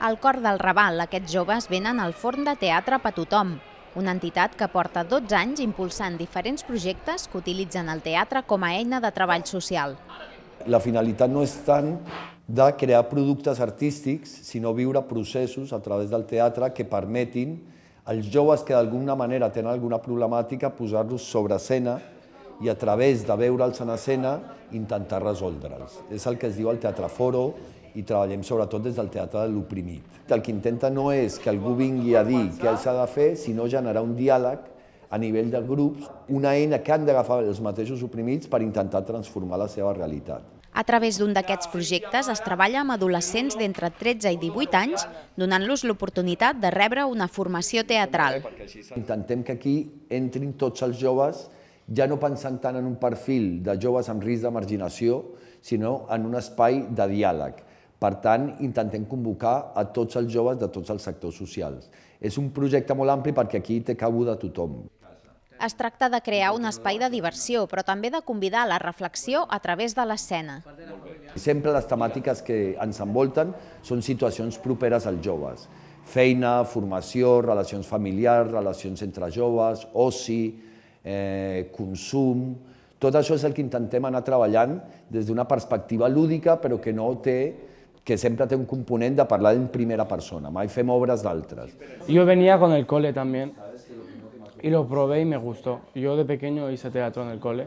Al cor del Raval, aquests joves venen al Forn de Teatre per tothom, una entitat que porta 12 anys impulsant diferents projectes que utilitzen el teatre com a eina de treball social. La finalitat no és tant de crear productes artístics, sinó viure processos a través del teatre que permetin als joves que d'alguna manera tenen alguna problemàtica posar-los sobre escena i a través de veure'ls en escena intentar resoldre'ls. És el que es diu el teatre foro i treballem sobretot des del teatre de l'oprimit. El que intenta no és que algú vingui a dir què s'ha de fer, sinó generar un diàleg a nivell de grups, una eina que han d'agafar els mateixos oprimits per intentar transformar la seva realitat. A través d'un d'aquests projectes es treballa amb adolescents d'entre 13 i 18 anys, donant-los l'oportunitat de rebre una formació teatral. Intentem que aquí entrin tots els joves, ja no pensant tant en un perfil de joves amb risc de marginació, sinó en un espai de diàleg. Per tant, intentem convocar a tots els joves de tots els sectors socials. És un projecte molt ampli perquè aquí té cabuda tothom. Es tracta de crear un espai de diversió, però també de convidar a la reflexió a través de l'escena. Sempre les temàtiques que ens envolten són situacions properes als joves. Feina, formació, relacions familiars, relacions entre joves, oci, eh, consum... Tot això és el que intentem anar treballant des d'una perspectiva lúdica, però que no té que siempre tengo un componente a hablar en primera persona, hay fem obras de otras. Yo venía con el cole también y lo probé y me gustó. Yo de pequeño hice teatro en el cole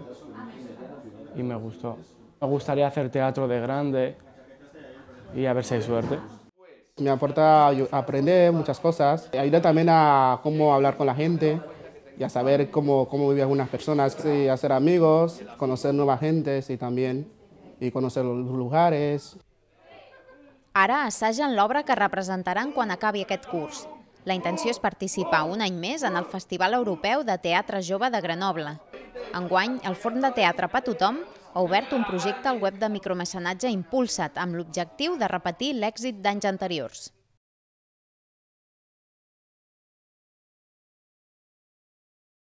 y me gustó. Me gustaría hacer teatro de grande y a ver si hay suerte. Me aporta aprender muchas cosas, ayuda también a cómo hablar con la gente y a saber cómo, cómo viven algunas personas, y hacer amigos, conocer nuevas gentes y también y conocer los lugares. Ara assagen l'obra que representaran quan acabi aquest curs. La intenció és participar un any més en el Festival Europeu de Teatre Jove de Grenoble. Enguany, el Forn de Teatre per tothom ha obert un projecte al web de micromecenatge Impulsa't amb l'objectiu de repetir l'èxit d'anys anteriors.